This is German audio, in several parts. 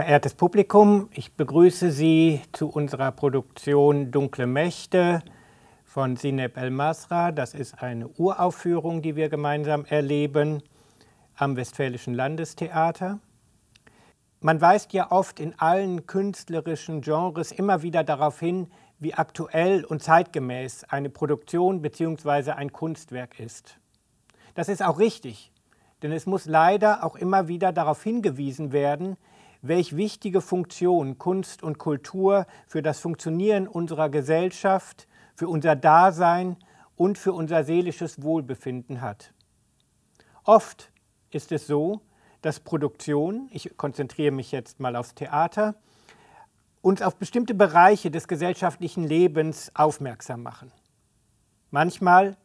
Verehrtes Publikum, ich begrüße Sie zu unserer Produktion Dunkle Mächte von Sineb El Masra. Das ist eine Uraufführung, die wir gemeinsam erleben am Westfälischen Landestheater. Man weist ja oft in allen künstlerischen Genres immer wieder darauf hin, wie aktuell und zeitgemäß eine Produktion bzw. ein Kunstwerk ist. Das ist auch richtig, denn es muss leider auch immer wieder darauf hingewiesen werden, welch wichtige Funktion Kunst und Kultur für das Funktionieren unserer Gesellschaft, für unser Dasein und für unser seelisches Wohlbefinden hat. Oft ist es so, dass Produktion, ich konzentriere mich jetzt mal aufs Theater, uns auf bestimmte Bereiche des gesellschaftlichen Lebens aufmerksam machen. Manchmal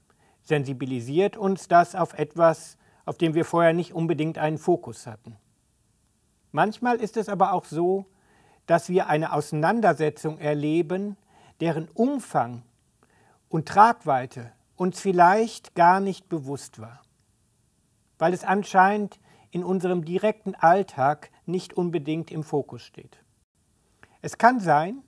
sensibilisiert uns das auf etwas, auf dem wir vorher nicht unbedingt einen Fokus hatten. Manchmal ist es aber auch so, dass wir eine Auseinandersetzung erleben, deren Umfang und Tragweite uns vielleicht gar nicht bewusst war, weil es anscheinend in unserem direkten Alltag nicht unbedingt im Fokus steht. Es kann sein,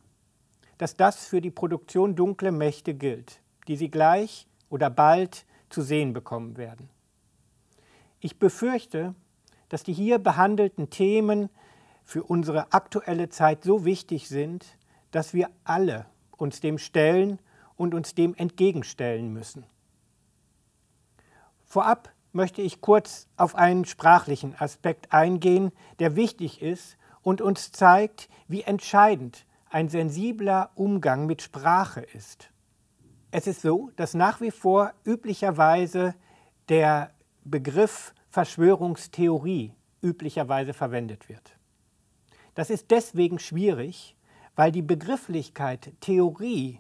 dass das für die Produktion dunkle Mächte gilt, die Sie gleich oder bald zu sehen bekommen werden. Ich befürchte, dass die hier behandelten Themen für unsere aktuelle Zeit so wichtig sind, dass wir alle uns dem stellen und uns dem entgegenstellen müssen. Vorab möchte ich kurz auf einen sprachlichen Aspekt eingehen, der wichtig ist und uns zeigt, wie entscheidend ein sensibler Umgang mit Sprache ist. Es ist so, dass nach wie vor üblicherweise der Begriff Verschwörungstheorie üblicherweise verwendet wird. Das ist deswegen schwierig, weil die Begrifflichkeit Theorie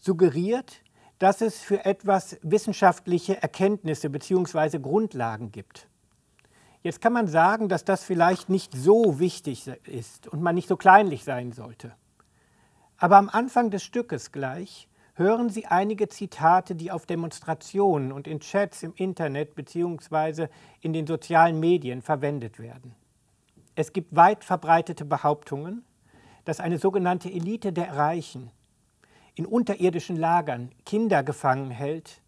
suggeriert, dass es für etwas wissenschaftliche Erkenntnisse bzw. Grundlagen gibt. Jetzt kann man sagen, dass das vielleicht nicht so wichtig ist und man nicht so kleinlich sein sollte. Aber am Anfang des Stückes gleich hören Sie einige Zitate, die auf Demonstrationen und in Chats im Internet bzw. in den sozialen Medien verwendet werden. Es gibt weit verbreitete Behauptungen, dass eine sogenannte Elite der Reichen in unterirdischen Lagern Kinder gefangen hält,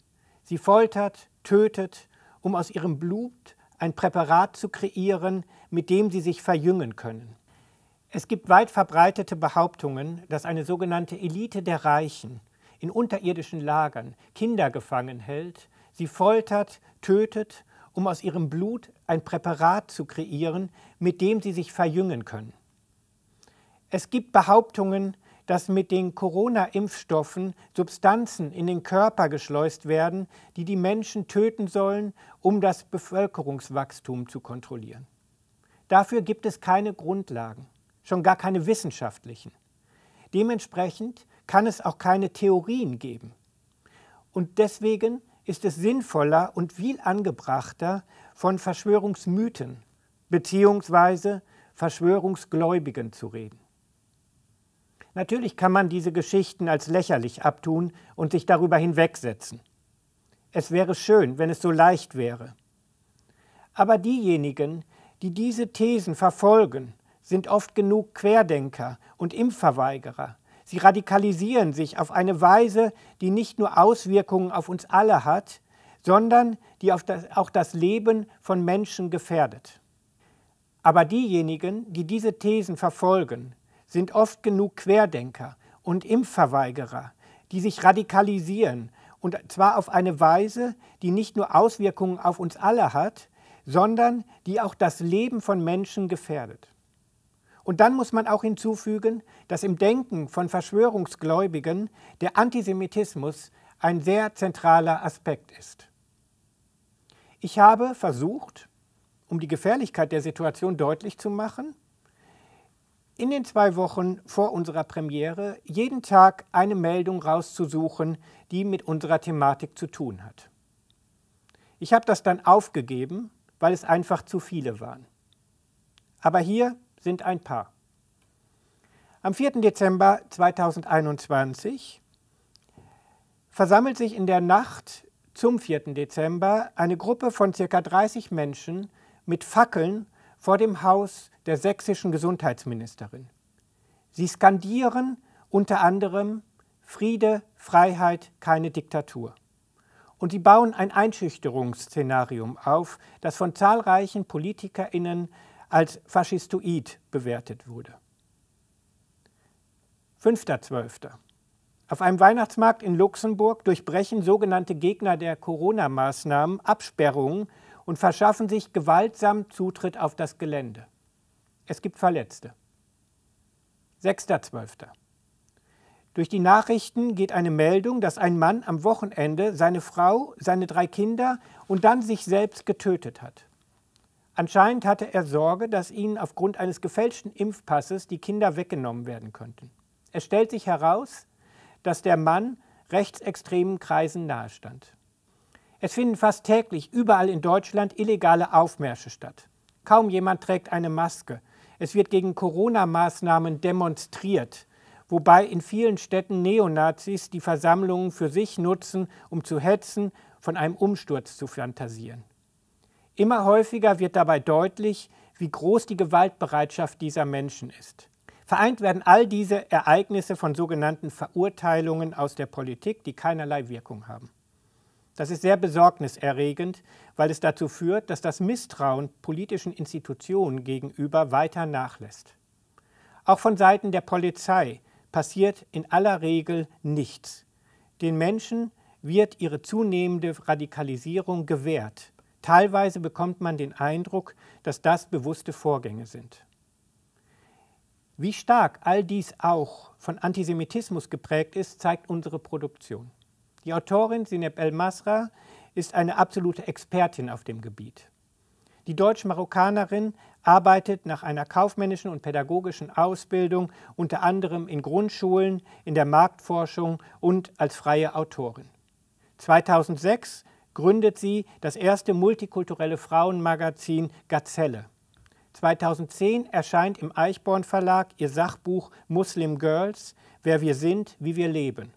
sie foltert, tötet, um aus ihrem Blut ein Präparat zu kreieren, mit dem sie sich verjüngen können. Es gibt weit verbreitete Behauptungen, dass eine sogenannte Elite der Reichen in unterirdischen Lagern Kinder gefangen hält, sie foltert, tötet, um aus ihrem Blut ein Präparat zu kreieren, mit dem sie sich verjüngen können. Es gibt Behauptungen, dass mit den Corona-Impfstoffen Substanzen in den Körper geschleust werden, die die Menschen töten sollen, um das Bevölkerungswachstum zu kontrollieren. Dafür gibt es keine Grundlagen, schon gar keine wissenschaftlichen. Dementsprechend kann es auch keine Theorien geben. Und deswegen ist es sinnvoller und viel angebrachter, von Verschwörungsmythen bzw. Verschwörungsgläubigen zu reden. Natürlich kann man diese Geschichten als lächerlich abtun und sich darüber hinwegsetzen. Es wäre schön, wenn es so leicht wäre. Aber diejenigen, die diese Thesen verfolgen sind oft genug Querdenker und Impfverweigerer. Sie radikalisieren sich auf eine Weise, die nicht nur Auswirkungen auf uns alle hat, sondern die das, auch das Leben von Menschen gefährdet. Aber diejenigen, die diese Thesen verfolgen, sind oft genug Querdenker und Impfverweigerer, die sich radikalisieren, und zwar auf eine Weise, die nicht nur Auswirkungen auf uns alle hat, sondern die auch das Leben von Menschen gefährdet. Und dann muss man auch hinzufügen, dass im Denken von Verschwörungsgläubigen der Antisemitismus ein sehr zentraler Aspekt ist. Ich habe versucht, um die Gefährlichkeit der Situation deutlich zu machen, in den zwei Wochen vor unserer Premiere jeden Tag eine Meldung rauszusuchen, die mit unserer Thematik zu tun hat. Ich habe das dann aufgegeben, weil es einfach zu viele waren. Aber hier sind ein Paar. Am 4. Dezember 2021 versammelt sich in der Nacht zum 4. Dezember eine Gruppe von ca. 30 Menschen mit Fackeln vor dem Haus der sächsischen Gesundheitsministerin. Sie skandieren unter anderem Friede, Freiheit, keine Diktatur. Und sie bauen ein Einschüchterungsszenarium auf, das von zahlreichen PolitikerInnen als faschistoid bewertet wurde. 5.12. Auf einem Weihnachtsmarkt in Luxemburg durchbrechen sogenannte Gegner der Corona-Maßnahmen Absperrungen und verschaffen sich gewaltsam Zutritt auf das Gelände. Es gibt Verletzte. 6.12. Durch die Nachrichten geht eine Meldung, dass ein Mann am Wochenende seine Frau, seine drei Kinder und dann sich selbst getötet hat. Anscheinend hatte er Sorge, dass ihnen aufgrund eines gefälschten Impfpasses die Kinder weggenommen werden könnten. Es stellt sich heraus, dass der Mann rechtsextremen Kreisen nahestand. Es finden fast täglich überall in Deutschland illegale Aufmärsche statt. Kaum jemand trägt eine Maske. Es wird gegen Corona-Maßnahmen demonstriert, wobei in vielen Städten Neonazis die Versammlungen für sich nutzen, um zu hetzen, von einem Umsturz zu fantasieren. Immer häufiger wird dabei deutlich, wie groß die Gewaltbereitschaft dieser Menschen ist. Vereint werden all diese Ereignisse von sogenannten Verurteilungen aus der Politik, die keinerlei Wirkung haben. Das ist sehr besorgniserregend, weil es dazu führt, dass das Misstrauen politischen Institutionen gegenüber weiter nachlässt. Auch von Seiten der Polizei passiert in aller Regel nichts. Den Menschen wird ihre zunehmende Radikalisierung gewährt Teilweise bekommt man den Eindruck, dass das bewusste Vorgänge sind. Wie stark all dies auch von Antisemitismus geprägt ist, zeigt unsere Produktion. Die Autorin Sineb El Masra ist eine absolute Expertin auf dem Gebiet. Die Deutsch-Marokkanerin arbeitet nach einer kaufmännischen und pädagogischen Ausbildung unter anderem in Grundschulen, in der Marktforschung und als freie Autorin. 2006 gründet sie das erste multikulturelle Frauenmagazin Gazelle. 2010 erscheint im Eichborn Verlag ihr Sachbuch Muslim Girls, Wer wir sind, wie wir leben.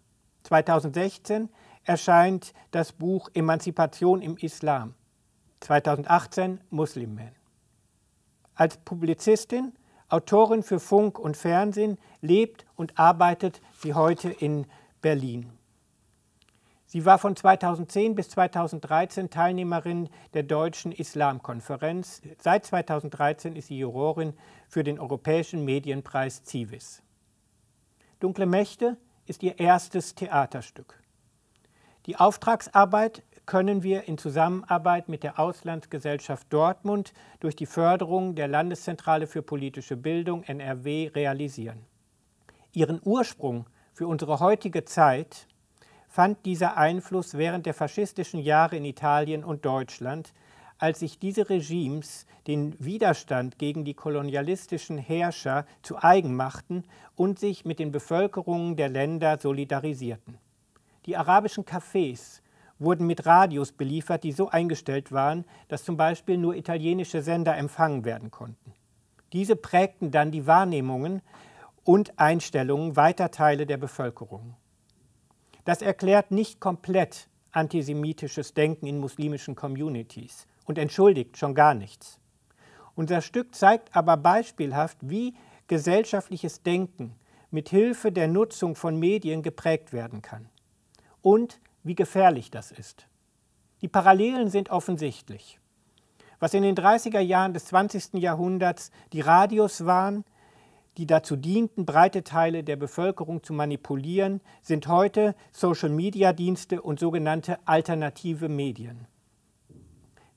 2016 erscheint das Buch Emanzipation im Islam. 2018 Muslim Men. Als Publizistin, Autorin für Funk und Fernsehen lebt und arbeitet sie heute in Berlin. Sie war von 2010 bis 2013 Teilnehmerin der Deutschen Islamkonferenz. Seit 2013 ist sie Jurorin für den Europäischen Medienpreis CIVIS. Dunkle Mächte ist ihr erstes Theaterstück. Die Auftragsarbeit können wir in Zusammenarbeit mit der Auslandsgesellschaft Dortmund durch die Förderung der Landeszentrale für politische Bildung NRW realisieren. Ihren Ursprung für unsere heutige Zeit fand dieser Einfluss während der faschistischen Jahre in Italien und Deutschland, als sich diese Regimes den Widerstand gegen die kolonialistischen Herrscher zu eigen machten und sich mit den Bevölkerungen der Länder solidarisierten. Die arabischen Cafés wurden mit Radios beliefert, die so eingestellt waren, dass zum Beispiel nur italienische Sender empfangen werden konnten. Diese prägten dann die Wahrnehmungen und Einstellungen weiter Teile der Bevölkerung. Das erklärt nicht komplett antisemitisches Denken in muslimischen Communities und entschuldigt schon gar nichts. Unser Stück zeigt aber beispielhaft, wie gesellschaftliches Denken mit Hilfe der Nutzung von Medien geprägt werden kann und wie gefährlich das ist. Die Parallelen sind offensichtlich. Was in den 30er Jahren des 20. Jahrhunderts die Radios waren, die dazu dienten, breite Teile der Bevölkerung zu manipulieren, sind heute Social-Media-Dienste und sogenannte alternative Medien.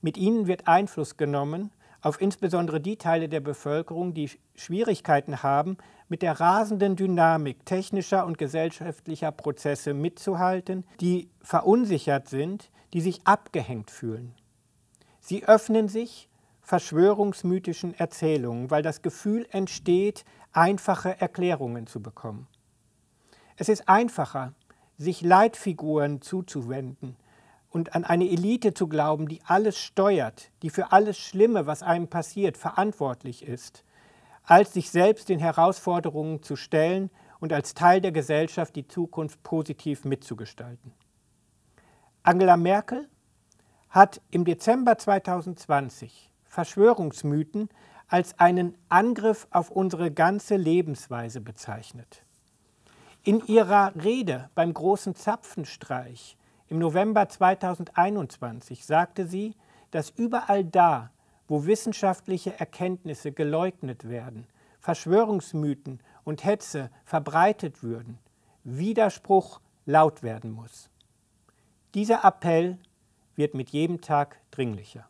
Mit ihnen wird Einfluss genommen auf insbesondere die Teile der Bevölkerung, die Schwierigkeiten haben, mit der rasenden Dynamik technischer und gesellschaftlicher Prozesse mitzuhalten, die verunsichert sind, die sich abgehängt fühlen. Sie öffnen sich verschwörungsmythischen Erzählungen, weil das Gefühl entsteht, einfache Erklärungen zu bekommen. Es ist einfacher, sich Leitfiguren zuzuwenden und an eine Elite zu glauben, die alles steuert, die für alles Schlimme, was einem passiert, verantwortlich ist, als sich selbst den Herausforderungen zu stellen und als Teil der Gesellschaft die Zukunft positiv mitzugestalten. Angela Merkel hat im Dezember 2020 Verschwörungsmythen als einen Angriff auf unsere ganze Lebensweise bezeichnet. In ihrer Rede beim großen Zapfenstreich im November 2021 sagte sie, dass überall da, wo wissenschaftliche Erkenntnisse geleugnet werden, Verschwörungsmythen und Hetze verbreitet würden, Widerspruch laut werden muss. Dieser Appell wird mit jedem Tag dringlicher.